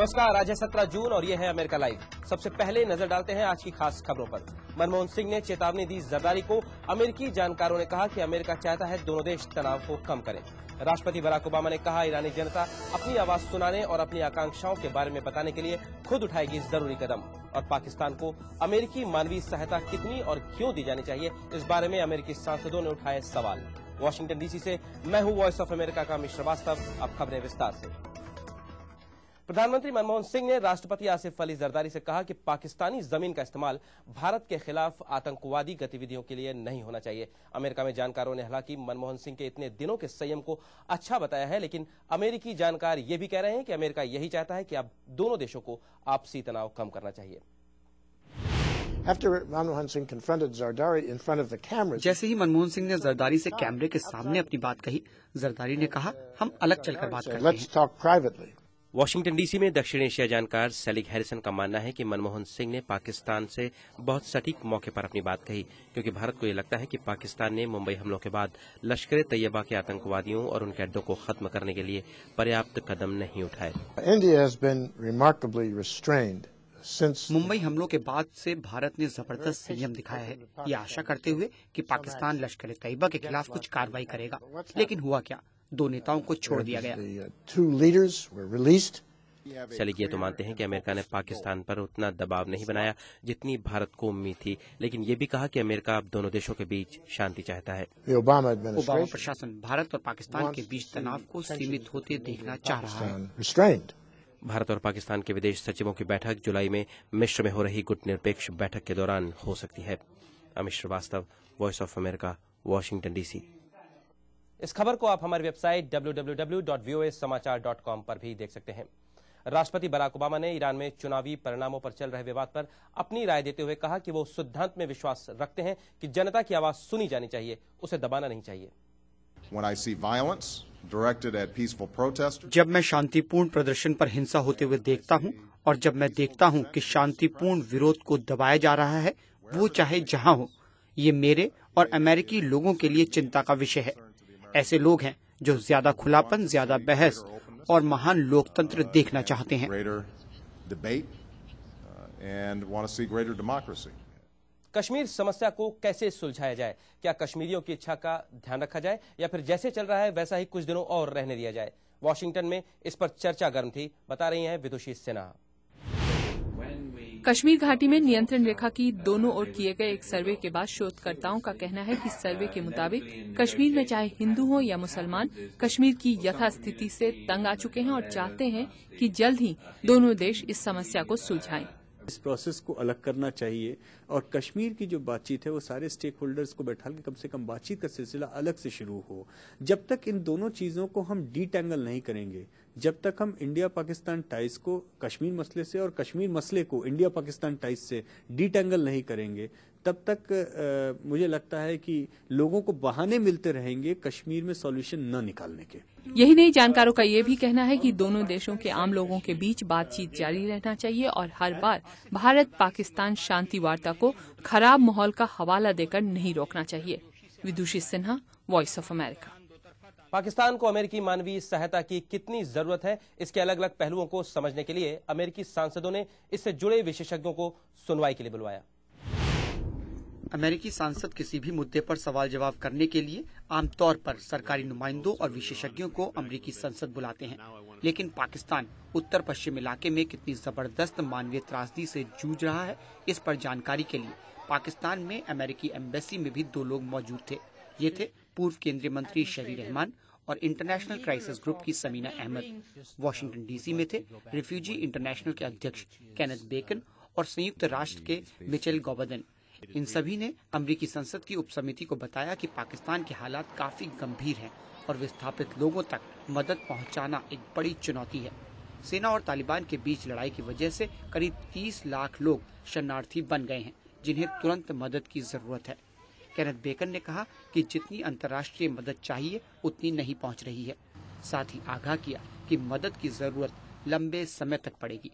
नमस्कार आज है सत्रह जून और ये है अमेरिका लाइव सबसे पहले नजर डालते हैं आज की खास खबरों पर मनमोहन सिंह ने चेतावनी दी जरदारी को अमेरिकी जानकारों ने कहा कि अमेरिका चाहता है दोनों देश तनाव को कम करें राष्ट्रपति बराक ओबामा ने कहा ईरानी जनता अपनी आवाज सुनाने और अपनी आकांक्षाओं के बारे में बताने के लिए खुद उठाएगी जरूरी कदम और पाकिस्तान को अमेरिकी मानवीय सहायता कितनी और क्यों दी जानी चाहिए इस बारे में अमेरिकी सांसदों ने उठाए सवाल वाशिंगटन डीसी से मैं हूं वॉइस ऑफ अमेरिका का मिश्र वास्तव अब खबरें विस्तार ऐसी प्रधानमंत्री मनमोहन सिंह ने राष्ट्रपति आसिफ अली जरदारी से कहा कि पाकिस्तानी जमीन का इस्तेमाल भारत के खिलाफ आतंकवादी गतिविधियों के लिए नहीं होना चाहिए अमेरिका में जानकारों ने हालांकि मनमोहन सिंह के इतने दिनों के संयम को अच्छा बताया है लेकिन अमेरिकी जानकार ये भी कह रहे हैं कि अमेरिका यही चाहता है कि अब दोनों देशों को आपसी तनाव कम करना चाहिए जैसे ही मनमोहन सिंह ने जरदारी से कैमरे के सामने अपनी बात कही जरदारी ने कहा हम अलग चलकर बात करेंगे वाशिंगटन डीसी में दक्षिण एशिया जानकार सैलिक हैरिसन का मानना है कि मनमोहन सिंह ने पाकिस्तान से बहुत सटीक मौके पर अपनी बात कही क्योंकि भारत को यह लगता है कि पाकिस्तान ने मुंबई हमलों के बाद लश्कर तैयबा के आतंकवादियों और उनके अड्डों को खत्म करने के लिए पर्याप्त कदम नहीं उठाए मुंबई हमलों के बाद से भारत ने जबरदस्त संयम दिखाया है ये आशा करते हुए कि पाकिस्तान लश्कर तैयबा के खिलाफ कुछ कार्रवाई करेगा लेकिन हुआ क्या दो नेताओं को छोड़ दिया गया uh, ये तो मानते हैं कि अमेरिका ने पाकिस्तान पर उतना दबाव नहीं बनाया जितनी भारत को उम्मीद थी लेकिन ये भी कहा कि अमेरिका अब दोनों देशों के बीच शांति चाहता है ओबामा प्रशासन भारत और पाकिस्तान के बीच तनाव को सीमित होते देखना चाह रहा है भारत और पाकिस्तान के विदेश सचिवों की बैठक जुलाई में मिश्र में हो रही गुट निरपेक्ष बैठक के दौरान हो सकती है Amit Srivastava Voice of America Washington DC इस खबर को आप हमारी वेबसाइट www.voasamachar.com पर भी देख सकते हैं राष्ट्रपति बराक ओबामा ने ईरान में चुनावी परिणामों पर चल रहे विवाद पर अपनी राय देते हुए कहा कि वो सिद्धांत में विश्वास रखते हैं कि जनता की आवाज सुनी जानी चाहिए उसे दबाना नहीं चाहिए When I see violence directed at peaceful protest, जब मैं शांतिपूर्ण प्रदर्शन पर हिंसा होते हुए देखता हूं और जब मैं देखता हूं कि शांतिपूर्ण विरोध को दबाया जा रहा है वो चाहे जहां हो ये मेरे और अमेरिकी लोगों के लिए चिंता का विषय है ऐसे लोग हैं जो ज्यादा खुलापन ज्यादा बहस और महान लोकतंत्र देखना चाहते हैं uh, कश्मीर समस्या को कैसे सुलझाया जाए क्या कश्मीरियों की इच्छा का ध्यान रखा जाए या फिर जैसे चल रहा है वैसा ही कुछ दिनों और रहने दिया जाए वॉशिंगटन में इस पर चर्चा गर्म थी बता रही हैं विदुषी सिन्हा कश्मीर घाटी में नियंत्रण रेखा की दोनों ओर किए गए एक सर्वे के बाद शोधकर्ताओं का कहना है कि सर्वे के मुताबिक कश्मीर में चाहे हिंदू हो या मुसलमान कश्मीर की यथास्थिति से तंग आ चुके हैं और चाहते हैं कि जल्द ही दोनों देश इस समस्या को सुलझाएं। इस प्रोसेस को अलग करना चाहिए और कश्मीर की जो बातचीत है वो सारे स्टेक होल्डर्स को बैठा के कम से कम बातचीत का सिलसिला अलग से शुरू हो जब तक इन दोनों चीज़ों को हम डिटेंगल नहीं करेंगे जब तक हम इंडिया पाकिस्तान टाइज को कश्मीर मसले से और कश्मीर मसले को इंडिया पाकिस्तान टाइज से डिटेंगल नहीं करेंगे तब तक आ, मुझे लगता है कि लोगों को बहाने मिलते रहेंगे कश्मीर में सॉल्यूशन न निकालने के यही नहीं जानकारों का ये भी कहना है कि दोनों देशों के आम लोगों के बीच बातचीत जारी रहना चाहिए और हर बार भारत पाकिस्तान शांति वार्ता को खराब माहौल का हवाला देकर नहीं रोकना चाहिए Vidushi Sinha Voice of America Pakistan को अमेरिकी मानवीय सहायता की कितनी जरूरत है इसके अलग अलग पहलुओं को समझने के लिए अमेरिकी सांसदों ने इससे जुड़े विशेषज्ञों को सुनवाई के लिए बुलवाया अमेरिकी सांसद किसी भी मुद्दे पर सवाल जवाब करने के लिए आमतौर पर सरकारी नुमाइंदों और विशेषज्ञों को अमेरिकी संसद बुलाते हैं लेकिन पाकिस्तान उत्तर पश्चिम इलाके में कितनी जबरदस्त मानवीय त्रासदी से जूझ रहा है इस पर जानकारी के लिए पाकिस्तान में अमेरिकी एम्बेसी में भी दो लोग मौजूद थे ये थे पूर्व केंद्रीय मंत्री शरी रहमान और इंटरनेशनल क्राइसिस ग्रुप की समीना अहमद वॉशिंगटन डीसी में थे रिफ्यूजी इंटरनेशनल के अध्यक्ष कैनथ बेकन और संयुक्त राष्ट्र के मिचेल गोबदन इन सभी ने अमरीकी संसद की उप समिति को बताया कि पाकिस्तान के हालात काफी गंभीर हैं और विस्थापित लोगों तक मदद पहुंचाना एक बड़ी चुनौती है सेना और तालिबान के बीच लड़ाई की वजह से करीब 30 लाख लोग शरणार्थी बन गए हैं जिन्हें तुरंत मदद की जरूरत है कैनत बेकन ने कहा कि जितनी अंतर्राष्ट्रीय मदद चाहिए उतनी नहीं पहुंच रही है साथ ही आगाह किया कि मदद की जरूरत लंबे समय तक पड़ेगी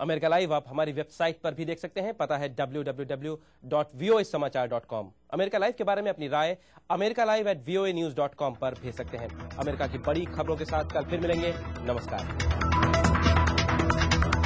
अमेरिका लाइव आप हमारी वेबसाइट पर भी देख सकते हैं पता है www.voasamachar.com अमेरिका लाइव के बारे में अपनी राय America live at V news dot com पर भेज सकते हैं अमेरिका की बड़ी खबरों के साथ कल फिर मिलेंगे नमस्कार